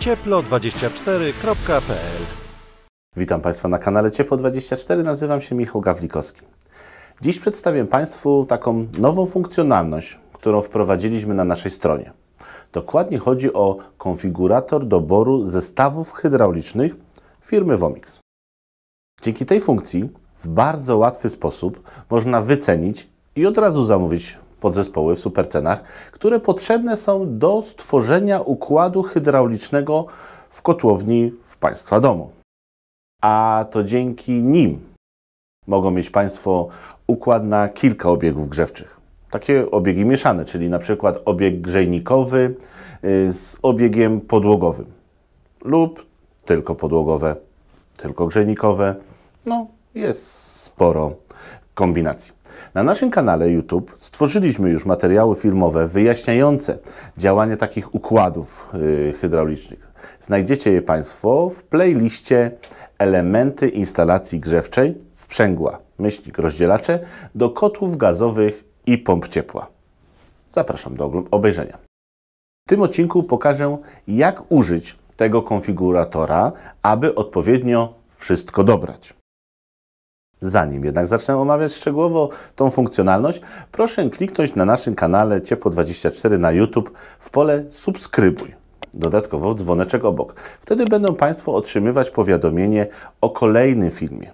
cieplo24.pl Witam Państwa na kanale Ciepło24, nazywam się Michał Gawlikowski. Dziś przedstawię Państwu taką nową funkcjonalność, którą wprowadziliśmy na naszej stronie. Dokładnie chodzi o konfigurator doboru zestawów hydraulicznych firmy Vomix. Dzięki tej funkcji w bardzo łatwy sposób można wycenić i od razu zamówić podzespoły w supercenach, które potrzebne są do stworzenia układu hydraulicznego w kotłowni w Państwa domu. A to dzięki nim mogą mieć Państwo układ na kilka obiegów grzewczych. Takie obiegi mieszane, czyli na przykład obieg grzejnikowy y, z obiegiem podłogowym lub tylko podłogowe, tylko grzejnikowe. No, jest sporo kombinacji. Na naszym kanale YouTube stworzyliśmy już materiały filmowe wyjaśniające działanie takich układów y, hydraulicznych. Znajdziecie je Państwo w playliście Elementy instalacji grzewczej sprzęgła, myślnik rozdzielacze do kotłów gazowych i pomp ciepła. Zapraszam do obejrzenia. W tym odcinku pokażę, jak użyć tego konfiguratora, aby odpowiednio wszystko dobrać. Zanim jednak zacznę omawiać szczegółowo tą funkcjonalność, proszę kliknąć na naszym kanale Ciepło24 na YouTube w pole subskrybuj. Dodatkowo w dzwoneczek obok. Wtedy będą Państwo otrzymywać powiadomienie o kolejnym filmie.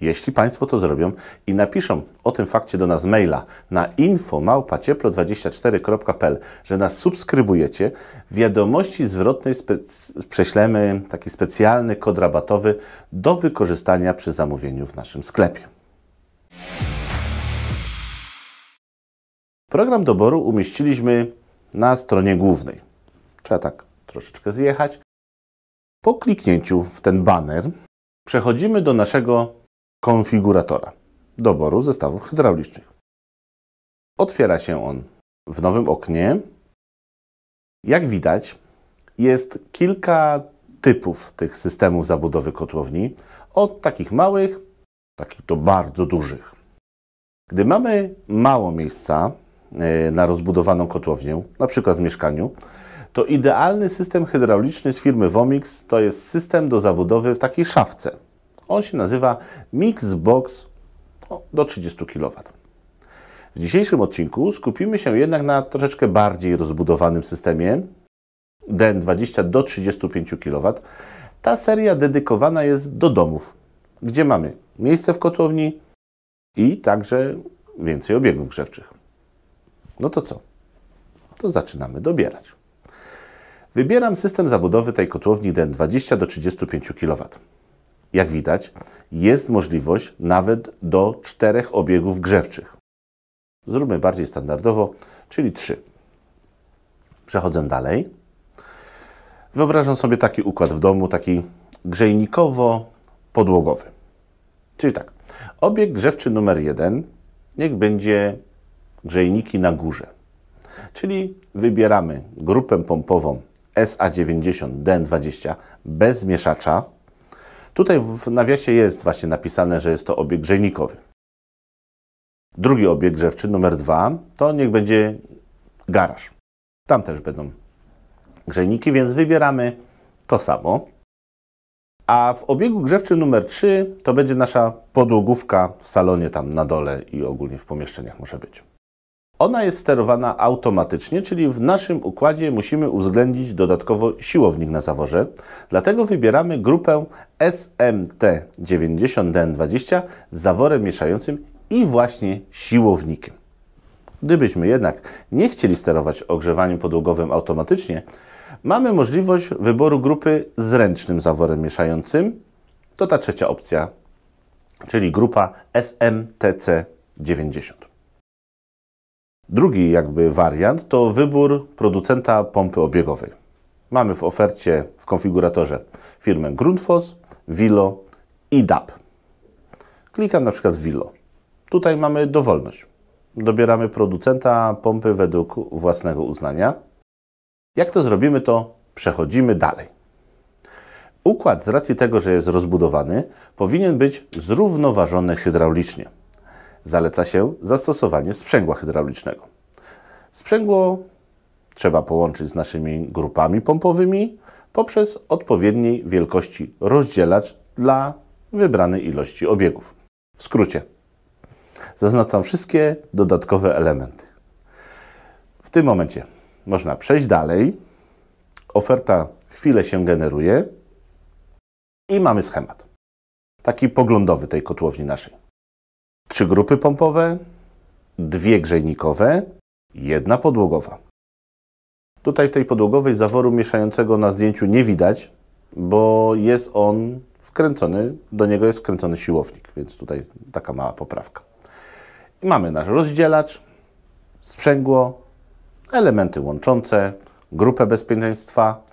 Jeśli Państwo to zrobią i napiszą o tym fakcie do nas maila na infomałpacieplo24.pl, że nas subskrybujecie, wiadomości zwrotnej prześlemy taki specjalny kod rabatowy do wykorzystania przy zamówieniu w naszym sklepie. Program doboru umieściliśmy na stronie głównej. Trzeba tak troszeczkę zjechać. Po kliknięciu w ten banner przechodzimy do naszego konfiguratora doboru zestawów hydraulicznych. Otwiera się on w nowym oknie. Jak widać, jest kilka typów tych systemów zabudowy kotłowni, od takich małych, takich do bardzo dużych. Gdy mamy mało miejsca e, na rozbudowaną kotłownię, na przykład w mieszkaniu, to idealny system hydrauliczny z firmy Vomix to jest system do zabudowy w takiej szafce. On się nazywa Mixbox do 30 kW. W dzisiejszym odcinku skupimy się jednak na troszeczkę bardziej rozbudowanym systemie Den 20 do 35 kW. Ta seria dedykowana jest do domów, gdzie mamy miejsce w kotłowni i także więcej obiegów grzewczych. No to co? To zaczynamy dobierać. Wybieram system zabudowy tej kotłowni Den 20 do 35 kW jak widać, jest możliwość nawet do czterech obiegów grzewczych. Zróbmy bardziej standardowo, czyli trzy. Przechodzę dalej. Wyobrażam sobie taki układ w domu, taki grzejnikowo-podłogowy. Czyli tak, obieg grzewczy numer jeden niech będzie grzejniki na górze. Czyli wybieramy grupę pompową SA90DN20 bez mieszacza, Tutaj w nawiasie jest właśnie napisane, że jest to obieg grzejnikowy. Drugi obieg grzewczy, numer dwa, to niech będzie garaż. Tam też będą grzejniki, więc wybieramy to samo. A w obiegu grzewczym numer 3 to będzie nasza podłogówka w salonie tam na dole i ogólnie w pomieszczeniach może być. Ona jest sterowana automatycznie, czyli w naszym układzie musimy uwzględnić dodatkowo siłownik na zaworze. Dlatego wybieramy grupę SMT90N20 z zaworem mieszającym i właśnie siłownikiem. Gdybyśmy jednak nie chcieli sterować ogrzewaniem podłogowym automatycznie, mamy możliwość wyboru grupy z ręcznym zaworem mieszającym. To ta trzecia opcja, czyli grupa SMTC90. Drugi jakby wariant to wybór producenta pompy obiegowej. Mamy w ofercie w konfiguratorze firmę Grundfos, Willo i DAP. Klikam na przykład Willo. Tutaj mamy dowolność. Dobieramy producenta pompy według własnego uznania. Jak to zrobimy, to przechodzimy dalej. Układ z racji tego, że jest rozbudowany, powinien być zrównoważony hydraulicznie zaleca się zastosowanie sprzęgła hydraulicznego. Sprzęgło trzeba połączyć z naszymi grupami pompowymi poprzez odpowiedniej wielkości rozdzielacz dla wybranej ilości obiegów. W skrócie, zaznaczam wszystkie dodatkowe elementy. W tym momencie można przejść dalej. Oferta chwilę się generuje i mamy schemat. Taki poglądowy tej kotłowni naszej trzy grupy pompowe, dwie grzejnikowe, jedna podłogowa. Tutaj w tej podłogowej zaworu mieszającego na zdjęciu nie widać, bo jest on wkręcony, do niego jest wkręcony siłownik, więc tutaj taka mała poprawka. I mamy nasz rozdzielacz, sprzęgło, elementy łączące, grupę bezpieczeństwa,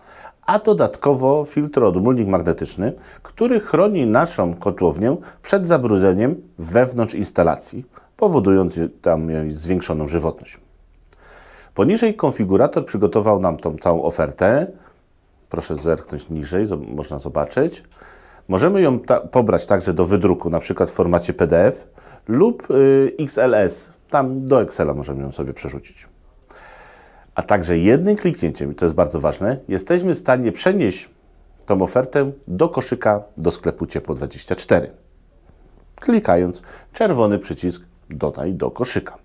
a dodatkowo filtr odmulnik magnetyczny, który chroni naszą kotłownię przed zabrudzeniem wewnątrz instalacji, powodując tam zwiększoną żywotność. Poniżej konfigurator przygotował nam tą całą ofertę. Proszę zerknąć niżej, można zobaczyć. Możemy ją ta pobrać także do wydruku, na przykład w formacie PDF lub y, XLS. Tam do Excela możemy ją sobie przerzucić a także jednym kliknięciem, i to jest bardzo ważne, jesteśmy w stanie przenieść tą ofertę do koszyka do sklepu Ciepło24. Klikając czerwony przycisk Dodaj do koszyka.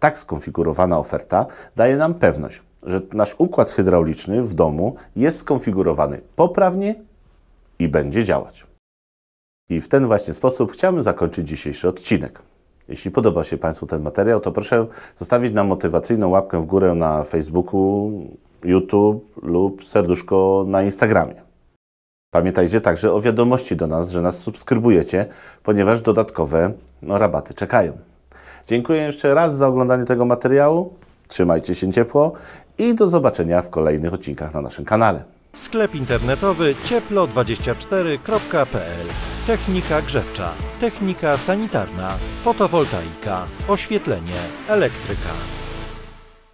Tak skonfigurowana oferta daje nam pewność, że nasz układ hydrauliczny w domu jest skonfigurowany poprawnie i będzie działać. I w ten właśnie sposób chciałbym zakończyć dzisiejszy odcinek. Jeśli podoba się Państwu ten materiał, to proszę zostawić nam motywacyjną łapkę w górę na Facebooku, YouTube lub serduszko na Instagramie. Pamiętajcie także o wiadomości do nas, że nas subskrybujecie, ponieważ dodatkowe no, rabaty czekają. Dziękuję jeszcze raz za oglądanie tego materiału. Trzymajcie się ciepło i do zobaczenia w kolejnych odcinkach na naszym kanale. Sklep internetowy cieplo24.pl Technika grzewcza, technika sanitarna, fotowoltaika, oświetlenie, elektryka.